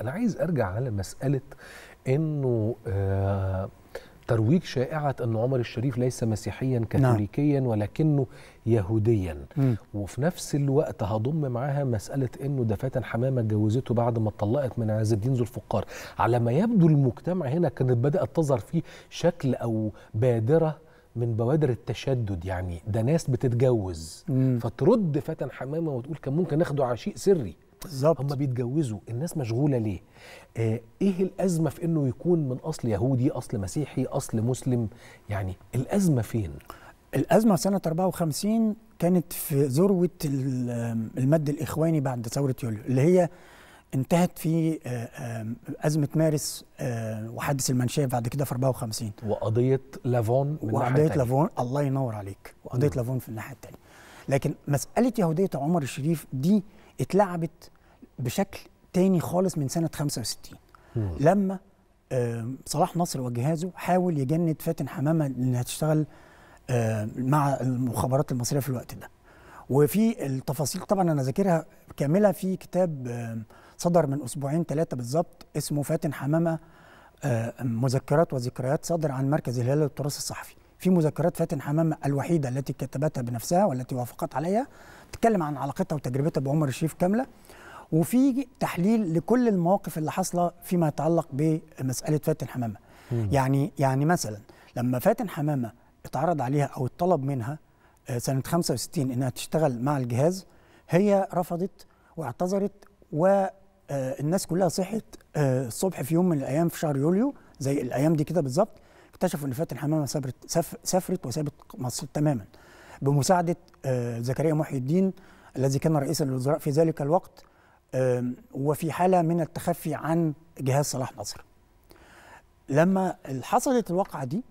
انا عايز ارجع على مساله انه آه، ترويج شائعة أن عمر الشريف ليس مسيحيا نعم. كاثوليكيا ولكنه يهوديا م. وفي نفس الوقت هضم معاها مسألة أنه ده فاتن حمامة اتجوزته بعد ما اتطلقت من عز الدين ذو الفقار على ما يبدو المجتمع هنا كانت بدأت تظهر فيه شكل أو بادرة من بوادر التشدد يعني ده ناس بتتجوز م. فترد فاتن حمامة وتقول كان ممكن ناخده عشيق سري بالظبط هم بيتجوزوا الناس مشغوله ليه آه ايه الازمه في انه يكون من اصل يهودي اصل مسيحي اصل مسلم يعني الازمه فين الازمه سنه 54 كانت في ذروه المد الاخواني بعد ثوره يوليو اللي هي انتهت في آه، آه، أزمة مارس آه، وحادث المنشية بعد كده في 54 وقضية لافون من وقضية لافون الله ينور عليك وقضية مم. لافون في الناحية التانية لكن مسألة يهودية عمر الشريف دي اتلعبت بشكل تاني خالص من سنه 65 مم. لما آه، صلاح نصر وجهازه حاول يجند فاتن حمامه انها تشتغل آه، مع المخابرات المصريه في الوقت ده وفي التفاصيل طبعا انا ذاكرها كامله في كتاب آه، صدر من اسبوعين ثلاثه بالظبط اسمه فاتن حمامه مذكرات وذكريات صدر عن مركز الهلال للتراث الصحفي في مذكرات فاتن حمامه الوحيده التي كتبتها بنفسها والتي وافقت عليها بتتكلم عن علاقتها وتجربتها بعمر الشريف كامله وفي تحليل لكل المواقف اللي حاصله فيما يتعلق بمساله فاتن حمامه يعني يعني مثلا لما فاتن حمامه اتعرض عليها او اتطلب منها آه، سنه 65 انها تشتغل مع الجهاز هي رفضت واعتذرت والناس آه، كلها صحت آه، الصبح في يوم من الايام في شهر يوليو زي الايام دي كده بالظبط اكتشفوا ان فاتن حمامه سافرت سافرت وسابت مصر تماما بمساعده آه، زكريا محي الدين الذي كان رئيس الوزراء في ذلك الوقت وفي حاله من التخفي عن جهاز صلاح نصر لما حصلت الواقعه دي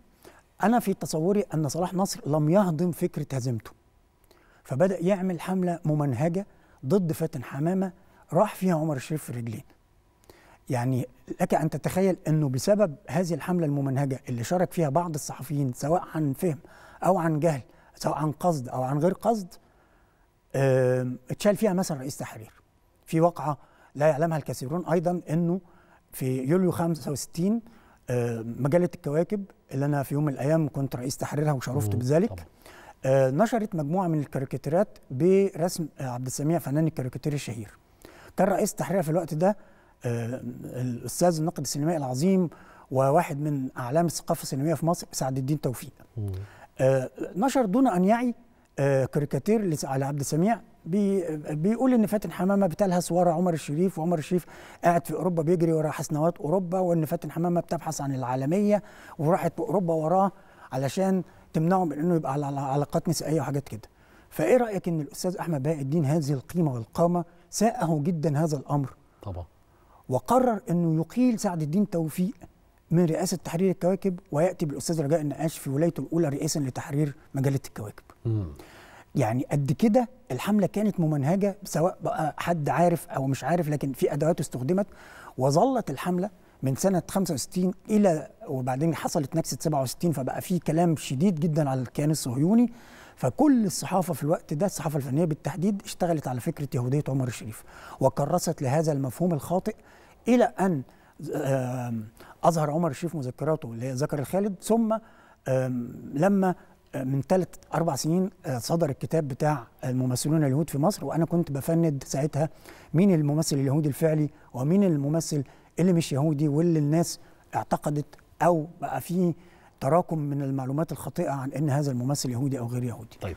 انا في تصوري ان صلاح نصر لم يهضم فكره هزيمته فبدا يعمل حمله ممنهجه ضد فاتن حمامه راح فيها عمر الشريف في رجلين يعني لك ان تتخيل انه بسبب هذه الحمله الممنهجه اللي شارك فيها بعض الصحفيين سواء عن فهم او عن جهل سواء عن قصد او عن غير قصد اتشال فيها مثلا رئيس تحرير في واقعه لا يعلمها الكثيرون ايضا انه في يوليو 65 مجله الكواكب اللي انا في يوم من الايام كنت رئيس تحريرها وشرفت بذلك نشرت مجموعه من الكاريكاتيرات برسم عبد السميع فنان الكاريكاتير الشهير كان رئيس التحرير في الوقت ده الاستاذ الناقد السينمائي العظيم وواحد من اعلام الثقافه السينمائيه في مصر سعد الدين توفيق آه، نشر دون ان يعي آه، كاريكاتير على عبد السميع بيقول ان فاتن حمامه بتلهث ورا عمر الشريف وعمر الشريف قاعد في اوروبا بيجري ورا حسنوات اوروبا وان فاتن حمامه بتبحث عن العالميه وراحت اوروبا وراه علشان تمنعه من انه يبقى على علاقات نسائيه وحاجات كده. فايه رايك ان الاستاذ احمد بهاء الدين هذه القيمه والقامه ساءه جدا هذا الامر؟ طبعا وقرر انه يقيل سعد الدين توفيق من رئاسه تحرير الكواكب وياتي بالاستاذ رجاء النقاش في ولايته الاولى رئيسا لتحرير مجله الكواكب. مم. يعني قد كده الحمله كانت ممنهجه سواء بقى حد عارف او مش عارف لكن في ادوات استخدمت وظلت الحمله من سنه 65 الى وبعدين حصلت نكسه 67 فبقى في كلام شديد جدا على الكيان الصهيوني فكل الصحافه في الوقت ده الصحافه الفنيه بالتحديد اشتغلت على فكره يهوديه عمر الشريف وكرست لهذا المفهوم الخاطئ الى ان اظهر عمر الشريف مذكراته اللي هي ذكر الخالد ثم لما آه، من ثلاث اربع سنين آه، صدر الكتاب بتاع الممثلون اليهود في مصر وانا كنت بفند ساعتها مين الممثل اليهودي الفعلي ومين الممثل اللي مش يهودي واللي الناس اعتقدت او بقى فيه تراكم من المعلومات الخاطئه عن ان هذا الممثل يهودي او غير يهودي. طيب